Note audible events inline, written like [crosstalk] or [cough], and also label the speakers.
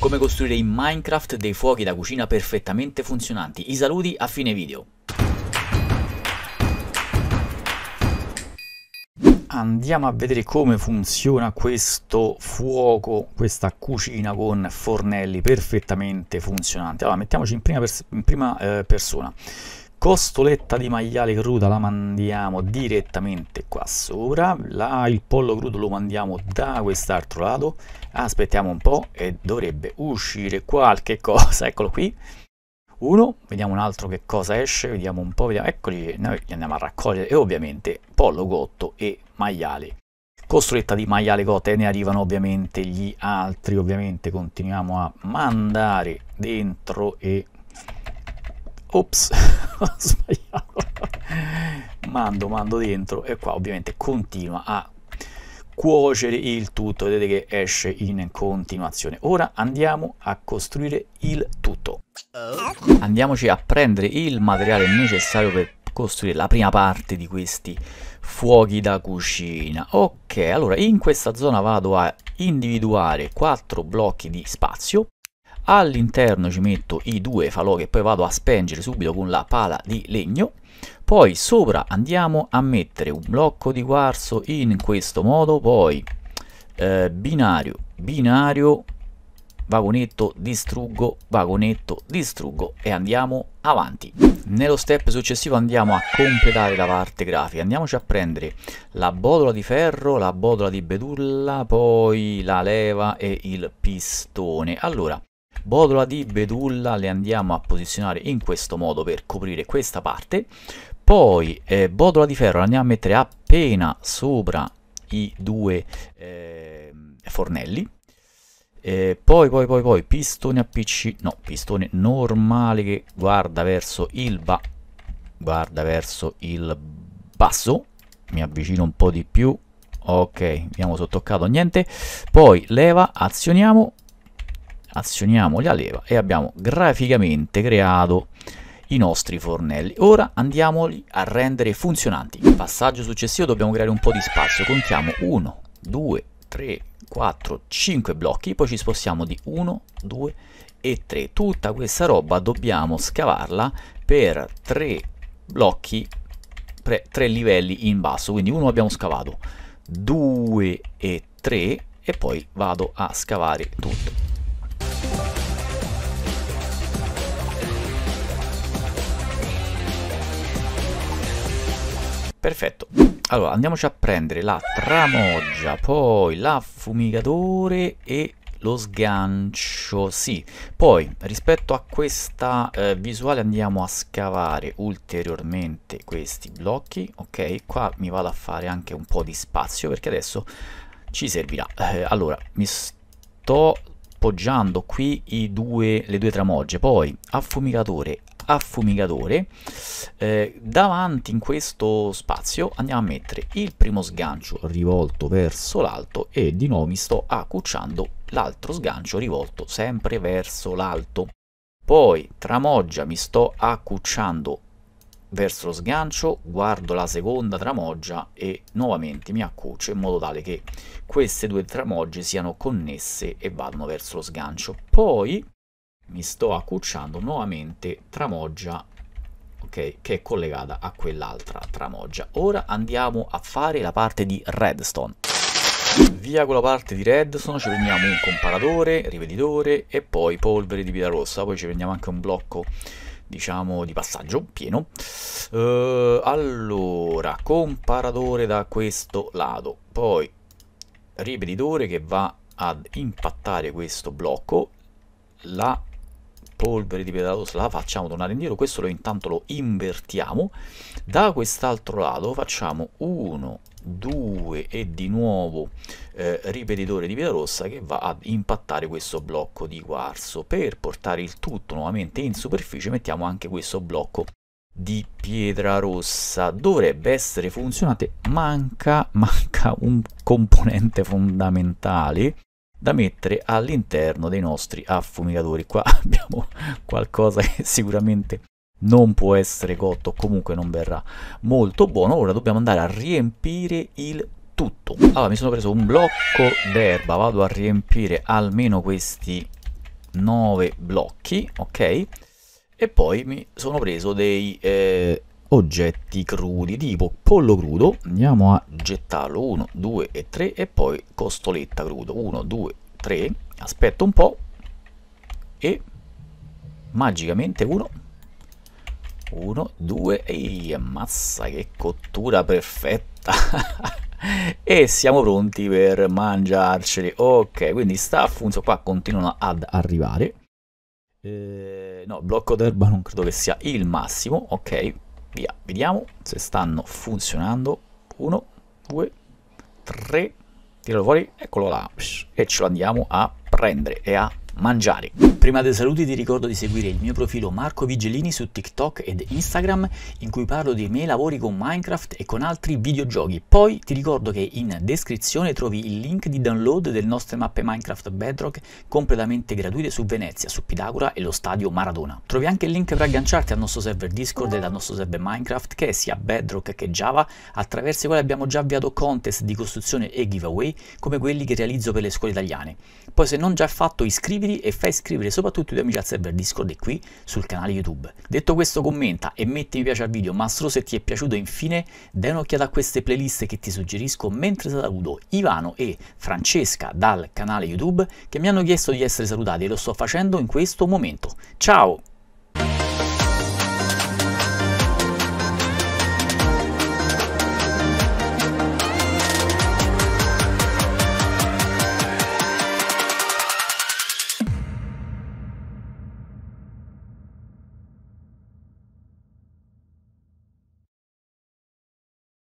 Speaker 1: Come costruire in Minecraft dei fuochi da cucina perfettamente funzionanti. I saluti a fine video. andiamo a vedere come funziona questo fuoco, questa cucina con fornelli perfettamente funzionanti. Allora, mettiamoci in prima, pers in prima eh, persona costoletta di maiale cruda la mandiamo direttamente qua sopra là il pollo crudo lo mandiamo da quest'altro lato aspettiamo un po' e dovrebbe uscire qualche cosa eccolo qui uno vediamo un altro che cosa esce vediamo un po' vediamo eccoli noi li andiamo a raccogliere e ovviamente pollo cotto e maiale costoletta di maiale cotta e ne arrivano ovviamente gli altri ovviamente continuiamo a mandare dentro e ops [laughs] ho sbagliato mando mando dentro e qua ovviamente continua a cuocere il tutto vedete che esce in continuazione ora andiamo a costruire il tutto andiamoci a prendere il materiale necessario per costruire la prima parte di questi fuochi da cucina ok allora in questa zona vado a individuare quattro blocchi di spazio all'interno ci metto i due falò che poi vado a spengere subito con la pala di legno poi sopra andiamo a mettere un blocco di quarzo in questo modo poi eh, binario binario vagonetto distruggo vagonetto distruggo e andiamo avanti nello step successivo andiamo a completare la parte grafica andiamoci a prendere la botola di ferro la botola di betulla poi la leva e il pistone allora Bodola di bedulla le andiamo a posizionare in questo modo per coprire questa parte poi eh, botola di ferro la andiamo a mettere appena sopra i due eh, fornelli eh, poi poi poi poi pistone appc no pistone normale che guarda verso il ba guarda verso il basso mi avvicino un po' di più ok abbiamo sottoccato niente poi leva azioniamo azioniamo la leva e abbiamo graficamente creato i nostri fornelli. Ora andiamoli a rendere funzionanti. passaggio successivo dobbiamo creare un po' di spazio. Contiamo 1, 2, 3, 4, 5 blocchi, poi ci spostiamo di 1, 2 e 3. Tutta questa roba dobbiamo scavarla per 3 blocchi, 3 livelli in basso. Quindi 1 abbiamo scavato, 2 e 3 e poi vado a scavare tutto. Perfetto. Allora, andiamoci a prendere la tramoggia, poi l'affumigatore e lo sgancio, sì. Poi, rispetto a questa eh, visuale andiamo a scavare ulteriormente questi blocchi, ok? Qua mi vado a fare anche un po' di spazio perché adesso ci servirà. Eh, allora, mi sto poggiando qui due, le due tramogge, poi affumigatore, affumigatore eh, davanti in questo spazio andiamo a mettere il primo sgancio rivolto verso l'alto e di nuovo mi sto accucciando l'altro sgancio rivolto sempre verso l'alto poi tramoggia mi sto accucciando verso lo sgancio, guardo la seconda tramoggia e nuovamente mi accuccio in modo tale che queste due tramogge siano connesse e vadano verso lo sgancio. Poi mi sto accucciando nuovamente tramoggia ok che è collegata a quell'altra tramoggia ora andiamo a fare la parte di redstone via con la parte di redstone ci prendiamo un comparatore ripetitore e poi polvere di pietra rossa poi ci prendiamo anche un blocco diciamo di passaggio pieno uh, allora comparatore da questo lato poi ripetitore che va ad impattare questo blocco la polvere di pedaloso la facciamo tornare indietro questo lo intanto lo invertiamo da quest'altro lato facciamo 1 2 e di nuovo eh, ripetitore di pietra rossa che va ad impattare questo blocco di quarzo per portare il tutto nuovamente in superficie mettiamo anche questo blocco di pietra rossa dovrebbe essere funzionante manca, [laughs] manca un componente fondamentale da mettere all'interno dei nostri affumicatori. Qua [laughs] abbiamo qualcosa che sicuramente non può essere cotto, comunque non verrà molto buono. Ora dobbiamo andare a riempire il tutto. Allora, mi sono preso un blocco d'erba, vado a riempire almeno questi 9 blocchi, ok? E poi mi sono preso dei eh, oggetti crudi tipo pollo crudo andiamo a gettarlo 1 2 e 3 e poi costoletta crudo 1 2 3 aspetto un po e magicamente 1 1 2 e ammazza che cottura perfetta [laughs] e siamo pronti per mangiarceli ok quindi sta funzionando qua continuano ad arrivare eh, no blocco d'erba non credo che sia il massimo ok via vediamo se stanno funzionando 1 2 3 tiralo fuori eccolo là e ce lo andiamo a prendere e a mangiare Prima dei saluti ti ricordo di seguire il mio profilo Marco Vigelini su TikTok ed Instagram in cui parlo dei miei lavori con Minecraft e con altri videogiochi. Poi ti ricordo che in descrizione trovi il link di download delle nostre mappe Minecraft Bedrock completamente gratuite su Venezia, su Pitagora e lo stadio Maradona. Trovi anche il link per agganciarti al nostro server Discord e al nostro server Minecraft che è sia Bedrock che Java attraverso i quali abbiamo già avviato contest di costruzione e giveaway come quelli che realizzo per le scuole italiane. Poi se non già fatto iscriviti e fai iscrivere soprattutto i tuoi amici al server Discord e qui sul canale YouTube. Detto questo commenta e metti mi piace al video, ma solo se ti è piaciuto infine dai un'occhiata a queste playlist che ti suggerisco mentre saluto Ivano e Francesca dal canale YouTube che mi hanno chiesto di essere salutati e lo sto facendo in questo momento. Ciao!